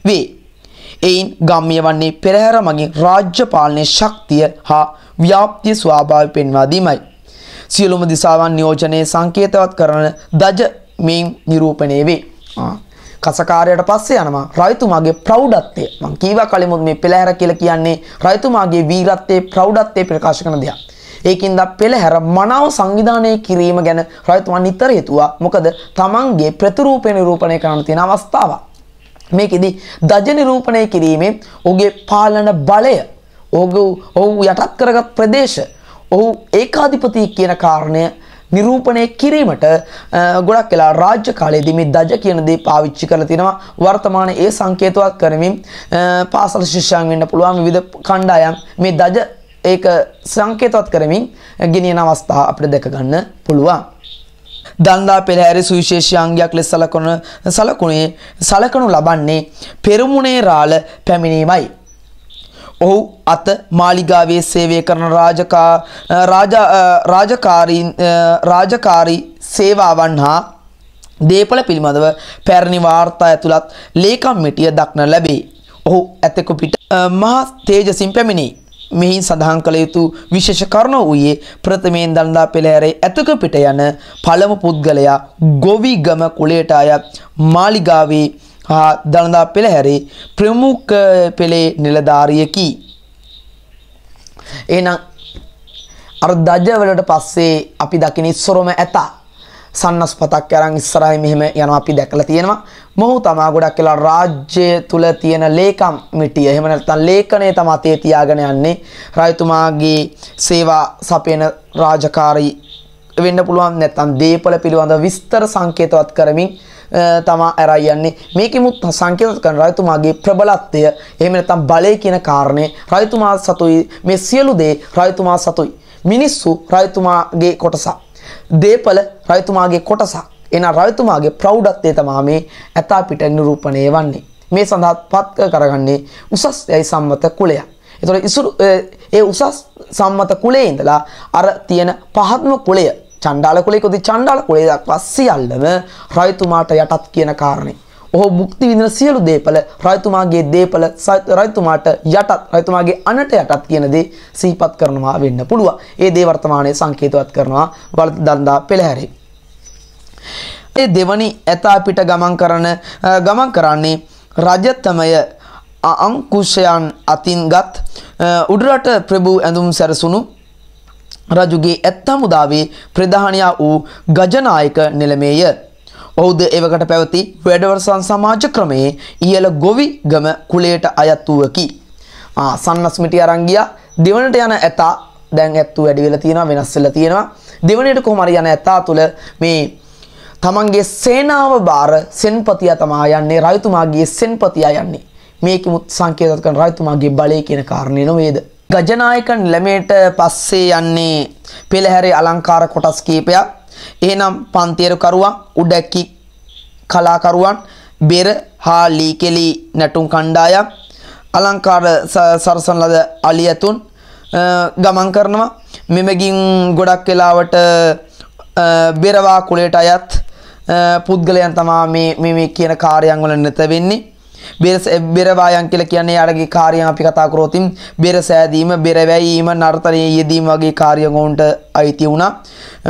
වේ. එයින් ගම්මිය වන්නේ පෙරහැර මගින් රාජ්‍ය පාලනයේ ශක්තිය හා ව්‍යාප්තිය ස්වභාවය පෙන්වා දීමයි. සියලුම දිසාවන් නියෝජනයේ සංකේතවත් කරන දජ මෙයින් නිරූපණය වේ. කසකාරයට පස්සේ යනවා රයිතුමාගේ ප්‍රෞඩත්වය මං කීවා කලිමුත් මේ පෙළහැර කියලා කියන්නේ රයිතුමාගේ වීරත්වයේ ප්‍රෞඩත්වය ප්‍රකාශ කරන දෙයක්. ඒකින්ද පෙළහැර මනාව සංවිධානය කිරීම ගැන රයිතුමා නිතර හිතුවා. මොකද තමන්ගේ ප්‍රතිරූපය නිරූපණය කරන්න තියෙන අවස්ථාවක්. මේකෙදි දජ නිරූපණය කිරීමේ ඔහුගේ පාලන බලය ඔහු ඔහු යටත් කරගත් ප්‍රදේශ ඔහු ඒකාධිපති කියන කාරණය නිරූපණය කිරීමට ගොඩක් වෙලා රාජ්‍ය කාලයේදී මේ දජ කියන දේ පාවිච්චි කරලා තිනවා වර්තමාන ඒ සංකේතවත් කරමින් පාසල් ශිෂ්‍යයන් වෙන්න පුළුවන් විවිධ කණ්ඩායම් මේ දජ ඒක සංකේතවත් කරමින් ගෙනියන අවස්ථා අපිට දැක ගන්න පුළුවන්. දන්දා පෙරහැරි සුවිශේෂී අංගයක් ලෙස සලකන සලකුණේ සලකනු ලබන්නේ පෙරමුණේ රාළ පැමිණීමයි. ඔහු අත මාලිගාවේ සේවය කරන රාජකාරී සේවාවන් හා දේපල පිළිබඳව පැරණි වාර්තා ඇතුළත් ලේකම් මිටිය දක්න ලැබේ. ඔහු ඇතෙකු පිට මහා තේජසින් පැමිණි. මෙහි සඳහන් කළ යුතු විශේෂ කරුණ වූයේ ප්‍රථමයෙන් දන්දා පෙළහැරේ ඇතක පිට යන පළමු පුද්ගලයා ගොවිගම කුලයට අයත් මාලිගාවේ හා දළදා පෙළහැරේ ප්‍රමුඛ පෙළේ නිලධාරියකි. එහෙනම් අර දජවලට පස්සේ අපි දකින ඉස්සරම ඇතා සන්නස් පතක් අරන් ඉස්සරහින් මෙහෙම යනවා අපි දැකලා තියෙනවා. මොහු තමා ගොඩක් වෙලා රාජ්‍ය තුල තියෙන ලේකම් මිටිය. එහෙම නැත්නම් ලේඛනය තම අතේ තියාගෙන යන්නේ. රජතුමාගේ සේවා සපයන රාජකාරී වෙන්න පුළුවන් නැත්නම් දීපල පිළිබඳ විස්තර සංකේතවත් කරමින් තමා ඇරයි යන්නේ මේකෙමුත් සංකේත කරන රජතුමාගේ ප්‍රබලත්වය එහෙම නැත්නම් බලය කියන කාරණේ රජතුමා සතුයි මේ සියලු දේ රජතුමා සතුයි මිනිස්සු රජතුමාගේ කොටසක් දීපල රජතුමාගේ කොටසක් එන රජතුමාගේ ප්‍රෞඩත්වය තමා මේ ඇතා පිට නිරූපණය වන්නේ. මේ සඳහා පත් කරගන්නේ උසස් යයි සම්මත කුලය. එතකොට ඉසුරු ඒ උසස් සම්මත කුලේ ඉඳලා අර තියෙන පහත්ම කුලය චණ්ඩාල කුලයක උදිත චණ්ඩාල කුලේ දක්වා සියල්ලම රජතුමාට යටත් කියන කාරණේ. ඔහු මුක්ති විඳින සියලු දේපල රජතුමාගේ දේපල රජතුමාට යටත් රජතුමාගේ අනට යටත් කියන දේ සිහිපත් කරනවා වෙන්න පුළුවන්. ඒ දේ වර්තමානයේ සංකේතවත් කරනවා දන්දා පෙළහැරේ. ඒ දෙවනි ඇතා පිට ගමන් කරන ගමන් කරන්නේ රජතමය අංකුෂයන් අතින්ගත් උඩරට ප්‍රභූ ඇඳුම් සැරසුණු රජුගේ ඇත්තමුදාවේ ප්‍රධානයා වූ ගජනායක නිලමේය. ඔහුද එවකට පැවති වැඩවර්සන් සමාජ ක්‍රමයේ ඉහළ ගොවි ගම කුලයට අයත් වූවකි. සන්නස්මිටි අරංගිය දෙවනට යන ඇතා දැන් ඇත්තු වැඩිවෙලා තියෙනවා වෙනස් වෙලා තියෙනවා. දෙවනට කොහොම යන ඇතා තුල මේ තමන්ගේ සේනාව බාර සෙන්පතියා තමා යන්නේ රජතුමාගේ සෙන්පතියා යන්නේ. මේකෙමුත් සංකේත කරන රජතුමාගේ බලය කියන කාරණේ නේද? ගජනායක නිලමේට පස්සේ යන්නේ පෙළහැරේ අලංකාර කොටස් කීපයක්. එහෙනම් පන්තියරකරුවන්, උඩැකි කලාකරුවන්, බෙර හා ලීකෙලි නැටුම් කණ්ඩායම්, අලංකාර සරසන ලද අලියතුන් ගමන් කරනවා. මෙමගින් ගොඩක් වෙලාවට බෙරවා කුලයට අයත් පුද්ගලයන් තමා මේ මේ කියන කාර්යයන් වල නිරත වෙන්නේ. බෙරවායන් කියලා කියන්නේ යාලගේ කාර්යයන් අපි කතා කරොතින් බෙර සෑදීම, බෙර වැයීම, නර්තනයේ යෙදීම වගේ කාර්යයන් උන්ට අයිති වුණා.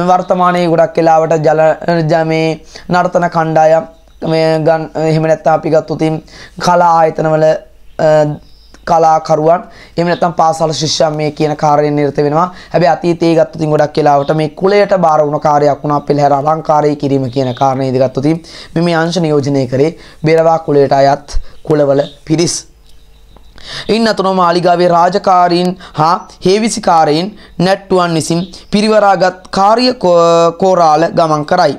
වර්තමානයේ ගොඩක් වෙලාවට ජල මේ නර්තන කණ්ඩායම් මේ ගන් එහෙම නැත්නම් අපි ගත්තොතින් කලා ආයතනවල කලාකරුවන් එහෙම නැත්නම් පාසල් ශිෂ්‍යයන් මේ කියන කාර්යයෙන් නිරත වෙනවා. හැබැයි අතීතයේ ගත්තොත් ඉතින් ගොඩක් වෙලාවට මේ කුලයට බාර වුණ කාර්යයක් වුණා පෙළහැර අලංකාරය කිරීම කියන කාරණේ ඉදි ගත්තොත් මේ මේ අංශ නියෝජනය කරේ බෙරවා කුලයට අයත් කුලවල පිරිස් ඉන් අතනෝ මාලිගාවේ රාජකාරීන් හා හේවිසිකාරයින් නැට්ටුවන් විසින් පිරිවරාගත් කාර්ය කෝරාල ගමන් කරයි.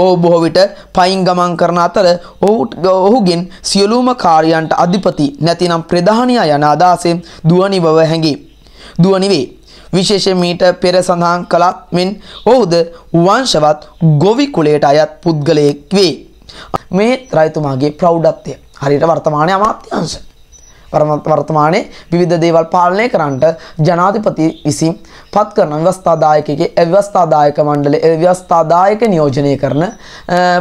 ඔහු බොහෝ විට පයින් ගමන් කරන අතර ඔහුට ඔහුගෙන් සියලුම කාර්යයන්ට අධිපති නැතිනම් ප්‍රධානියා යන අදහසෙන් දුවනි බව හැඟේ. දුවනි වේ. විශේෂයෙන් මීට පෙර සඳහන් කළා මෙන් ඔහුද වංශවත් ගොවි කුලයට අයත් පුද්ගලයෙක් වේ. මේ රයිතුමාගේ ප්‍රෞඩත්වය හරියට වර්තමාන අමාත්‍යංශ වර්තමානයේ විවිධ දේවල් පාලනය කරන්නට ජනාධිපති විසින් පත් කරන ව්‍යවස්ථාදායකගේ ව්‍යවස්ථාදායක මණ්ඩලය ව්‍යවස්ථාදායක නියෝජනය කරන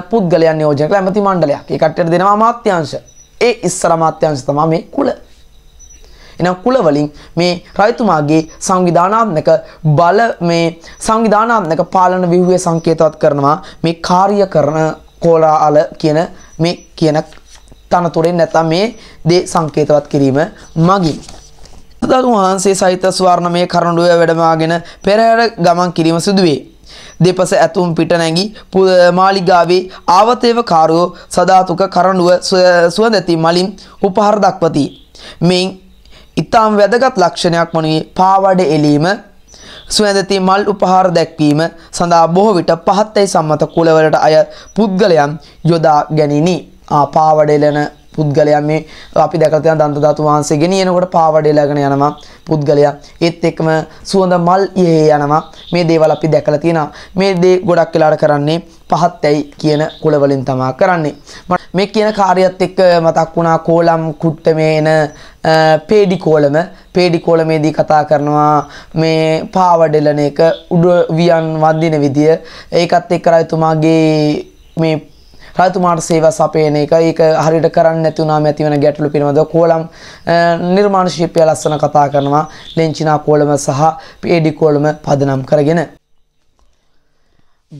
පුද්ගලයන් නියෝජනය කළ ඇමති මණ්ඩලයක්. ඒ කට්ටියට දෙනවා අමාත්‍යාංශ. ඒ ඉස්සර අමාත්‍යාංශ තමයි මේ කුල. එනම් කුල වලින් මේ රජතුමාගේ සංවිධානාත්මක බල මේ සංවිධානාත්මක පාලන ව්‍යුහය සංකේතවත් කරනවා මේ කාර්ය කරන කෝලාල කියන මේ කියන තනතුරෙන් නැත්තම් මේ දේ සංකේතවත් කිරීම මගින් දරු වහන්සේ සහිත ස්වර්ණමය කරඬුව වැඩමවාගෙන පෙරහැර ගමන් කිරීම සිදුවේ. දෙපස ඇතුම් පිට නැගි මාලිගාවේ ආවතේව කාරෝ සදාතුක කරඬුව සුවඳැති මලින් උපහාර දක්වති. මෙයින් ඊටාම් වැදගත් ලක්ෂණයක් වනුයේ පාවඩ එලීම සුවඳති මල් උපහාර දැක්වීම සඳහා බොහෝ විට පහත්යයි සම්මත කුලවලට අය පුද්ගලයන් යොදා ගැනිනි. පාවඩෙලන පුද්ගලයා මේ අපි දැකලා තියෙන දන්ත ධාතු වහන්සේ ගෙනියනකොට පාවඩෙලගෙන යනවා පුද්ගලයා ඒත් එක්කම සුවඳ මල් ඉහේ යනවා මේ දේවල් අපි දැකලා තියෙනවා මේ දේ ගොඩක් වෙලාට කරන්නේ පහත් ඇයි කියන කුල වලින් තමයි කරන්නේ මේ කියන කාර්යයත් එක්ක මතක් වුණා කෝලම් කුට්ටමේන පේඩි කෝලම පේඩි කෝලමේදී කතා කරනවා මේ පාවඩෙලන එක උඩ වියන් වදින විදිය ඒකත් එක්ක රජතුමාගේ මේ රජතුමාට සේවා සපයන එක ඒක හරියට කරන්න නැති වුණාම ඇති වෙන ගැටලු පිළිබඳව කෝලම් නිර්මාණ ශිල්පියා ලස්සන කතා කරනවා ලෙන්චිනා කෝලම සහ පීඩි කෝලම පදනම් කරගෙන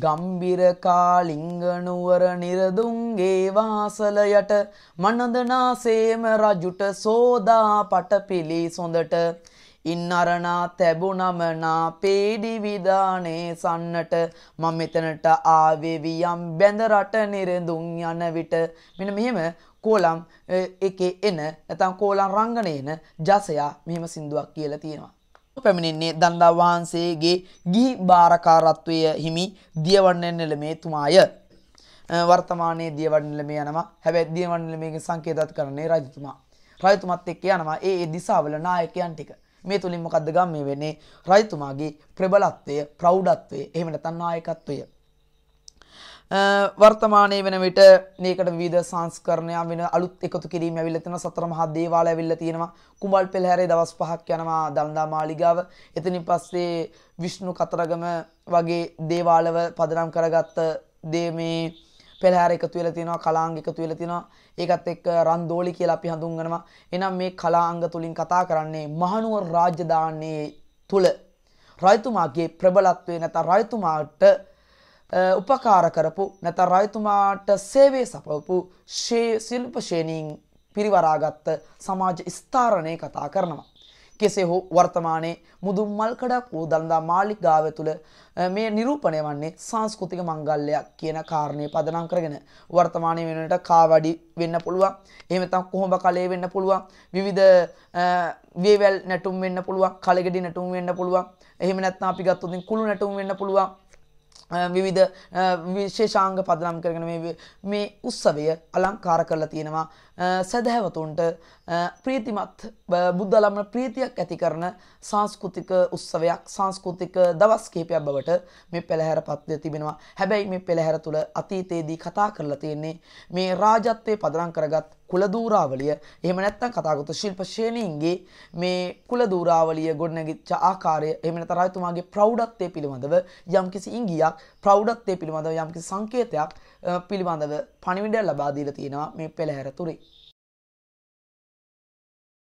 ගම්බිර කාලිංග නුවර නිරදුන්ගේ වාසලයට මනදනාසේම රජුට සෝදා පට පිළි සොඳට ඉන්නරනා තැබුනමනා පේඩි විධානේ සන්නට මම මෙතනට ආවේ වියම් බැඳ රට නිරඳුන් යන විට මෙන්න මෙහෙම කෝලම් එකේ එන නැත්නම් කෝලම් රංගනේන ජසයා මෙහෙම සින්දුවක් කියලා තියෙනවා. පැමිණෙන්නේ දන්දා වහන්සේගේ ගිහි බාරකාරත්වය හිමි දියවන්නෙන් නෙළමේ තුමාය. වර්තමානයේ දියවන්නෙළමේ යනවා. හැබැයි දියවන්නෙළමේගේ සංකේතත් කරන්නේ රජතුමා. රජතුමත් එක්ක යනවා ඒ දිසාවල නායකයන් ටික. මේ තුලින් මොකද්ද ගම්මේ වෙන්නේ රජතුමාගේ ප්‍රබලත්වය ප්‍රෞඩත්වය එහෙම නැත්නම් නායකත්වය වර්තමානයේ වෙන විට මේකට විවිධ සංස්කරණයන් වෙන අලුත් එකතු කිරීම ඇවිල්ලා තියෙනවා සතර මහා දේවාලය ඇවිල්ලා තියෙනවා කුඹල් පෙළහැරේ දවස් පහක් යනවා දන්දා මාලිගාව එතනින් පස්සේ විෂ්ණු කතරගම වගේ දේවාලව පදනම් කරගත්ත දේ මේ පෙළහැර එකතු වෙලා තියෙනවා කලාංග එකතු වෙලා තියෙනවා ඒකත් එක්ක රන්දෝලි කියලා අපි හඳුන්වනවා එහෙනම් මේ කලාංග තුලින් කතා කරන්නේ මහනුවර රාජධානියේ තුල රජතුමාගේ ප්‍රබලත්වය නැත්නම් රජතුමාට උපකාර කරපු නැත්නම් රජතුමාට සේවය සපවපු ශිල්ප ශේණීන් පිරිවරාගත් සමාජ ස්ථාරණේ කතා කරනවා කෙසේ හෝ වර්තමානයේ මුදුන් මල්කඩක් වූ දළදා මාලිගාව තුළ මේ නිරූපණය වන්නේ සංස්කෘතික මංගල්‍යයක් කියන කාරණය පදනම් කරගෙන වර්තමානය වෙනට කාවඩි වෙන්න පුළුවන් එහෙමතම් කොහොඹ කලේ වෙන්න පුළුවන් විවිධ වේවැල් නැටුම් වෙන්න පුළුවන් කලෙගෙඩි නැටුම් වෙන්න පුළුවන් එහෙම නැත්නම් අපි ගත්තොත් කුළු නැටුම් වෙන්න පුළුවන් විවිධ විශේෂාංග පදනම් කරගෙන මේ උත්සවය අලංකාර කරලා තියෙනවා සැදැහැවතුන්ට ප්‍රීතිමත් බුද්ධලම ප්‍රීතියක් ඇති කරන සංස්කෘතික උත්සවයක් සංස්කෘතික දවස් කේපයක් බවට මේ පෙළහැර පත්වය තිබෙනවා හැබැයි මේ පෙළහැර තුළ අතීතයේදී කතා කරලා තියෙන්නේ මේ රාජත්වය පදනම් කරගත් කුලදූරාවලිය එහෙම නැත්තම් කතාගත ශිල්ප ශේණීන්ගේ මේ කුලදූරාවලිය ගොඩනැගිච්ච ආකාරය එහෙම නැත්නම් රාජතුමාගේ ප්‍රෞಢත්වය පිළිබඳව යම්කිසි ඉඟියක් ප්‍රෞඩත්වය පිළිබඳව යම්කිසි සංකේතයක් පිළිබඳව පණිවිඩ ලබාදීල තියෙනවා මේ පෙළහැර තුරේ.